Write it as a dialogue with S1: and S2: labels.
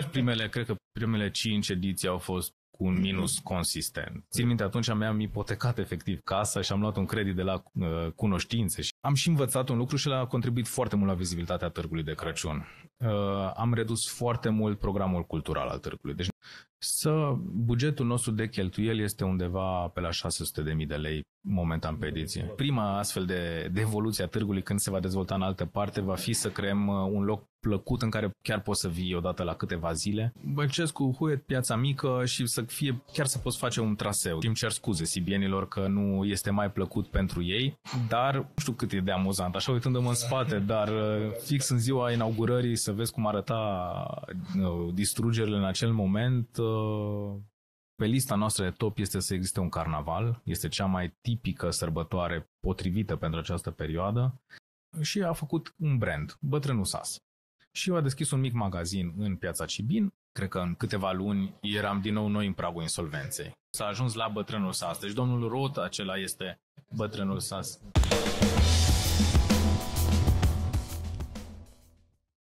S1: Deci primele, cred că primele cinci ediții au fost cu un minus consistent. Țin minte, atunci mi-am ipotecat efectiv casa și am luat un credit de la uh, cunoștințe și am și învățat un lucru și l-a contribuit foarte mult la vizibilitatea târgului de Crăciun. Uh, am redus foarte mult programul cultural al târgului. Deci să bugetul nostru de cheltuieli este undeva pe la 600.000 de lei momentan pe ediție. Prima astfel de, de evoluție a târgului când se va dezvolta în altă parte va fi să creăm uh, un loc plăcut în care chiar poți să vii odată la câteva zile. cu Huiet, Piața Mică și să fie, chiar să poți face un traseu. Îmi cer scuze sibienilor că nu este mai plăcut pentru ei, dar nu știu cât e de amuzant, așa uitându-mă în spate, dar uh, fix în ziua inaugurării să vezi cum arăta uh, distrugerile în acel moment, uh, pe lista noastră de top este să existe un carnaval, este cea mai tipică sărbătoare potrivită pentru această perioadă și a făcut un brand, Bătrânul Sas și a deschis un mic magazin în piața Cibin. Cred că în câteva luni eram din nou noi în pragul insolvenței.
S2: S-a ajuns la bătrânul sas. Deci domnul Rot acela este bătrânul sas.